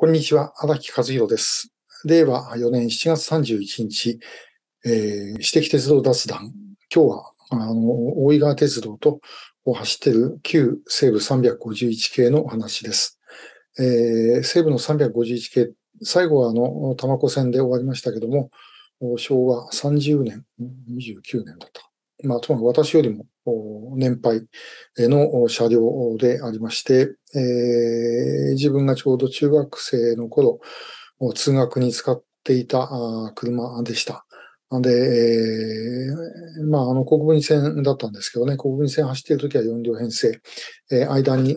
こんにちは、荒木和弘です。令和4年7月31日、えー、私的鉄道脱弾。今日は、あの、大井川鉄道とを走っている旧西部351系の話です。えー、西部の351系、最後はあの、玉子線で終わりましたけども、昭和30年、29年だったまあ、つまり私よりも年配の車両でありまして、えー、自分がちょうど中学生の頃、通学に使っていた車でした。で、えー、まあ、あの、国分線だったんですけどね、国分線走っているときは4両編成、えー、間に、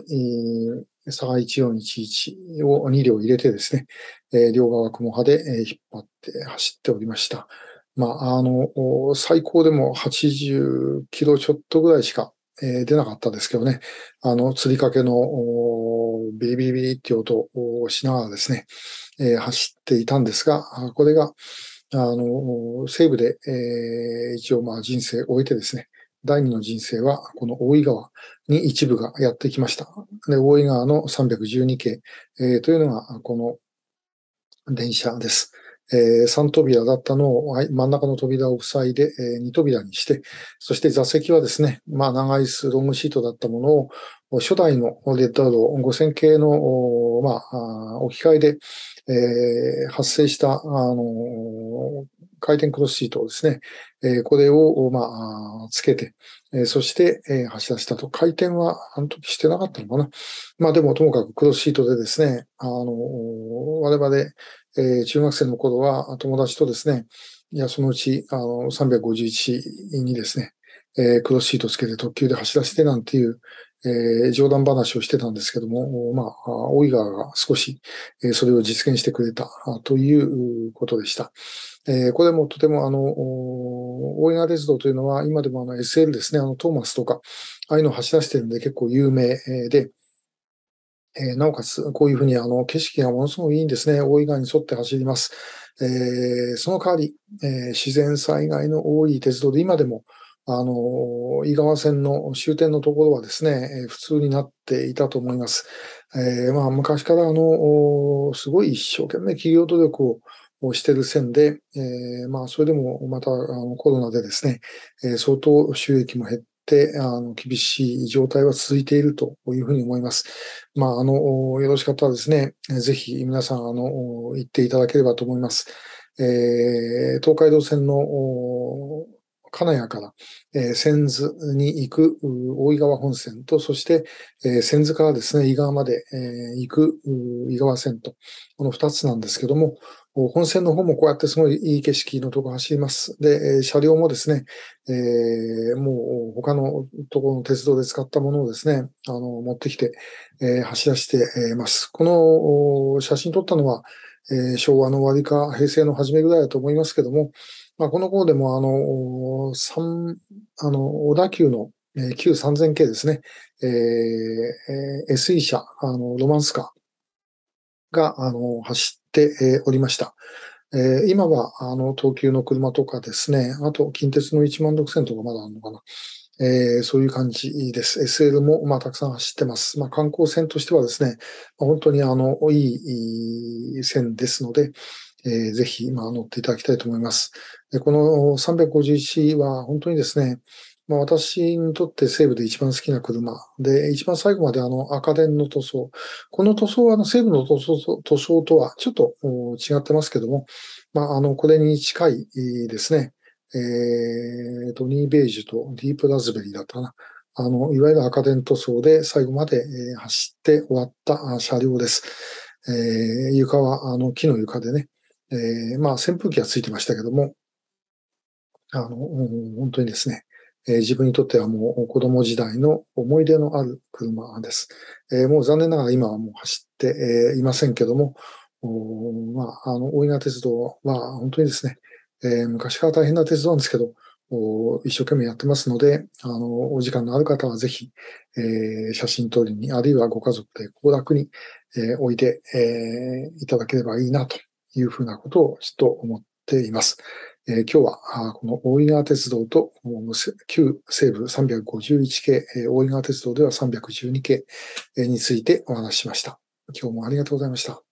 えー、1411を2両入れてですね、えー、両側雲派で、え引っ張って走っておりました。まあ、あの、最高でも80キロちょっとぐらいしか、えー、出なかったですけどね、あの、釣りかけのビリビリビリっていう音をしながらですね、えー、走っていたんですが、これが、あの、西部で、えー、一応まあ人生を終えてですね、第二の人生は、この大井川に一部がやってきました。で、大井川の312系、えー、というのが、この電車です。えー、3扉だったのを、はい、真ん中の扉を塞いで、えー、2扉にして、そして座席はですね、まあ長いスロングシートだったものを、初代のレッドアロー5000系の、まあ、置き換えで、えー、発生した、あの、回転クロスシートをですね、えこれを、まあ、つけて、えそして、え走らせたと。回転は、あの時してなかったのかな。まあでも、ともかくクロスシートでですね、あの、我々、え中学生の頃は友達とですね、いや、そのうち、あの、351にですね、えー、クロスシートつけて特急で走らせてなんていう、えー、冗談話をしてたんですけども、まあ、大井川が少し、えー、それを実現してくれたということでした。えー、これもとてもあの、大井川鉄道というのは今でもあの SL ですね、あのトーマスとか、ああいうのを走らせてるんで結構有名で、えー、なおかつ、こういうふうにあの景色がものすごくいいんですね。大井川に沿って走ります。えー、その代わり、えー、自然災害の多い鉄道で今でも、あの、井川線の終点のところはですね、普通になっていたと思います。えー、まあ、昔からあの、すごい一生懸命企業努力をしてる線で、えー、まあ、それでもまたあのコロナでですね、え相当収益も減ってあの、厳しい状態は続いているというふうに思います。まあ、あの、よろしかったらですね、ぜひ皆さん、あの、行っていただければと思います。えー、東海道線の金谷から、えー、千頭に行く大井川本線と、そして、えー、千頭からですね、井川まで、えー、行く井川線と、この二つなんですけども、本線の方もこうやってすごいいい景色のとこ走ります。で、車両もですね、えー、もう他のところの鉄道で使ったものをですね、あの、持ってきて、えー、走らせてます。この写真撮ったのは、えー、昭和の終わりか平成の初めぐらいだと思いますけども、まあ、この頃でも、あの、三、あの、小田急の、えー、旧3 0 0 0ですね、えー、SE 車、あの、ロマンスカーが、あの、走って、おりました。えー、今は、あの、東急の車とかですね、あと、近鉄の1万6000とかまだあるのかな。えー、そういう感じです。SL も、まあ、たくさん走ってます。まあ、観光船としてはですね、まあ、本当にあの、いい線ですので、えー、ぜひ、まあ、乗っていただきたいと思います。でこの 351C は本当にですね、まあ、私にとって西部で一番好きな車で、一番最後まであの赤電の塗装。この塗装はあの西部の塗装塗装とはちょっと違ってますけども、まあ、あの、これに近いですね、えー、ドニーベージュとディープラズベリーだったかな。あの、いわゆる赤電塗装で最後まで、えー、走って終わった車両です。えー、床は、あの、木の床でね、えー、まあ、扇風機はついてましたけども、あの、本当にですね、えー、自分にとってはもう子供時代の思い出のある車です。えー、もう残念ながら今はもう走って、えー、いませんけども、おまあ、あの、大井川鉄道は本当にですね、え昔から大変な鉄道なんですけど、お一生懸命やってますので、あの、お時間のある方はぜひ、え写真撮りに、あるいはご家族で行楽に、えおいで、えいただければいいなというふうなことをちょっと思っています。えー、今日は、この大井川鉄道と、旧西部351系、大井川鉄道では312系についてお話ししました。今日もありがとうございました。